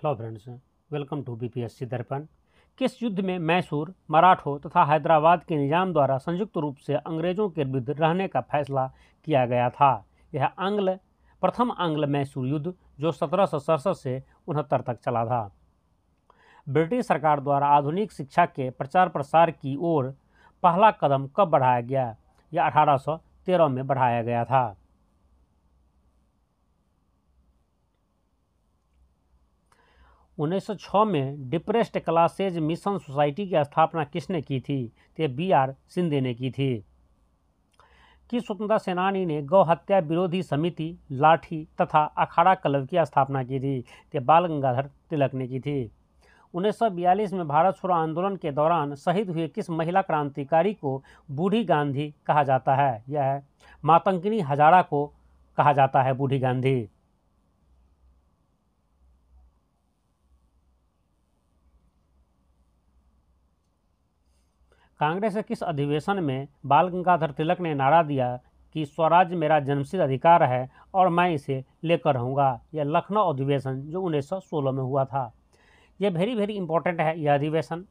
hello friends welcome to BPSC Darpan किस युद्ध में मैसूर मराठों तथा हैदराबाद के निजाम द्वारा संयुक्त रूप से अंग्रेजों के विरुद्ध रहने का फैसला किया गया था यह आंग्ल प्रथम आंग्ल मैसूर युद्ध जो सत्रह सौ सड़सठ से उनहत्तर तक चला था ब्रिटिश सरकार द्वारा आधुनिक शिक्षा के प्रचार प्रसार की ओर पहला कदम कब बढ़ाया गया यह अठारह में बढ़ाया गया था 1906 में डिप्रेस्ड क्लासेज मिशन सोसाइटी की स्थापना किसने की थी तो बी आर सिंधे ने की थी किस स्वतंत्रता सेनानी ने गौ हत्या विरोधी समिति लाठी तथा अखाड़ा क्लब की स्थापना की थी तो बाल गंगाधर तिलक ने की थी 1942 में भारत छोड़ो आंदोलन के दौरान शहीद हुए किस महिला क्रांतिकारी को बूढ़ी गांधी कहा जाता है यह मातंगिनी हजारा को कहा जाता है बूढ़ी गांधी कांग्रेस के किस अधिवेशन में बाल गंगाधर तिलक ने नारा दिया कि स्वराज मेरा जन्मसिद्ध अधिकार है और मैं इसे लेकर रहूँगा यह लखनऊ अधिवेशन जो 1916 में हुआ था यह वेरी वेरी इंपॉर्टेंट है यह अधिवेशन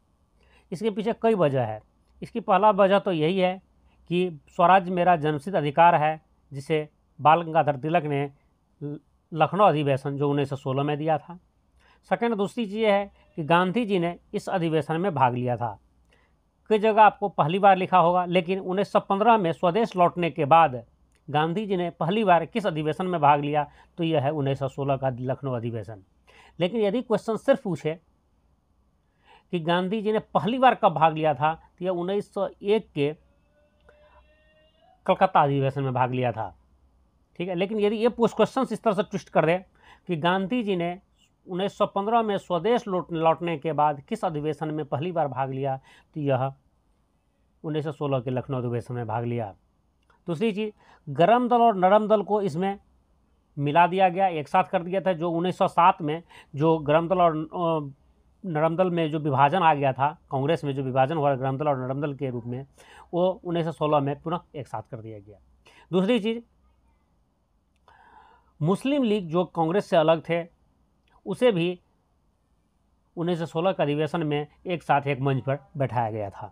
इसके पीछे कई वजह है इसकी पहला वजह तो यही है कि स्वराज मेरा जन्मसिद्ध अधिकार है जिसे बाल गंगाधर तिलक ने लखनऊ अधिवेशन जो 1916 में दिया था सेकेंड दूसरी चीज़ है कि गांधी जी ने इस अधिवेशन में भाग लिया था कई जगह आपको पहली बार लिखा होगा लेकिन उन्नीस में स्वदेश लौटने के बाद गांधी जी ने पहली बार किस अधिवेशन में भाग लिया तो यह है उन्नीस का लखनऊ अधिवेशन लेकिन यदि क्वेश्चन सिर्फ पूछे कि गांधी जी ने पहली बार कब भाग लिया था तो यह 1901 के कलकत्ता अधिवेशन में भाग लिया था ठीक है लेकिन यदि ये पोस्ट क्वेश्चन इस तरह से ट्विस्ट कर दे कि गांधी जी ने 1915 में स्वदेश लौट लौटने के बाद किस अधिवेशन में पहली बार भाग लिया तो यह 1916 के लखनऊ अधिवेशन में भाग लिया दूसरी चीज़ गर्म दल और नरम दल को इसमें मिला दिया गया एक साथ कर दिया था जो 1907 में जो गर्म दल और नरम दल में जो विभाजन आ गया था कांग्रेस में जो विभाजन हुआ गर्म दल और नरम दल के रूप में वो उन्नीस में पुनः एक साथ कर दिया गया दूसरी चीज़ मुस्लिम लीग जो कांग्रेस से अलग थे उसे भी उन्नीस सौ सोलह के अधिवेशन में एक साथ एक मंच पर बैठाया गया था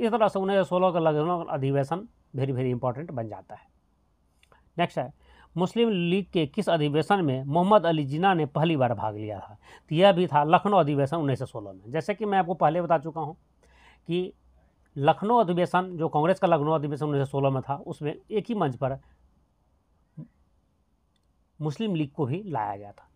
इस तरह से उन्नीस सौ सोलह का लखनऊ अधिवेशन वेरी वेरी इंपॉर्टेंट बन जाता है नेक्स्ट है मुस्लिम लीग के किस अधिवेशन में मोहम्मद अली जिना ने पहली बार भाग लिया था तो यह भी था लखनऊ अधिवेशन उन्नीस सौ सोलह में जैसे कि मैं आपको पहले बता चुका हूँ कि लखनऊ अधिवेशन जो कांग्रेस का लखनऊ अधिवेशन उन्नीस सौ सोलह में था उसमें एक ही मंच पर मुस्लिम लीग को भी लाया गया था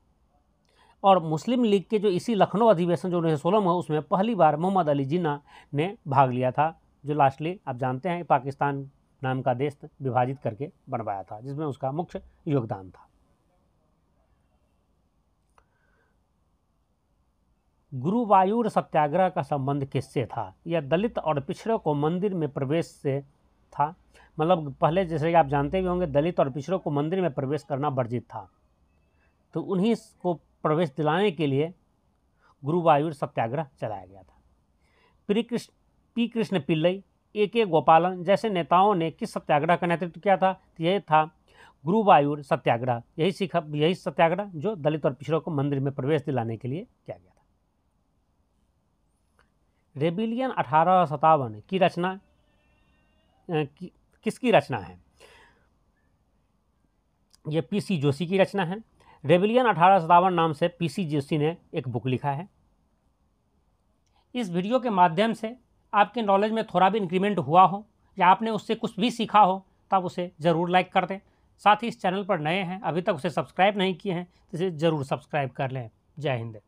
और मुस्लिम लीग के जो इसी लखनऊ अधिवेशन जो उन्नीस सौ में उसमें पहली बार मोहम्मद अली जिन्ना ने भाग लिया था जो लास्टली आप जानते हैं पाकिस्तान नाम का देश विभाजित करके बनवाया था जिसमें उसका मुख्य योगदान था गुरुवायूर सत्याग्रह का संबंध किससे था यह दलित और पिछड़ों को मंदिर में प्रवेश से था मतलब पहले जैसे कि आप जानते भी होंगे दलित और पिछड़ों को मंदिर में प्रवेश करना वर्जित था तो उन्हीं को प्रवेश दिलाने के लिए गुरुवायूर सत्याग्रह चलाया गया था प्री Krishna P Krishna Pillai A K Gopalan जैसे नेताओं ने किस सत्याग्रह का नेतृत्व किया था तो यह था गुरुवायूर सत्याग्रह यही सिख यही सत्याग्रह जो दलित और पिछड़ों को मंदिर में प्रवेश दिलाने के लिए किया गया था रेबिलियन अठारह सतावन की रचना कि, किसकी रचना है यह पीसी जोशी की रचना है रेबिलियन अठारह नाम से पी जोशी ने एक बुक लिखा है इस वीडियो के माध्यम से आपके नॉलेज में थोड़ा भी इंक्रीमेंट हुआ हो या आपने उससे कुछ भी सीखा हो तो आप उसे ज़रूर लाइक कर दें साथ ही इस चैनल पर नए हैं अभी तक उसे सब्सक्राइब नहीं किए हैं तो इसे ज़रूर सब्सक्राइब कर लें जय हिंद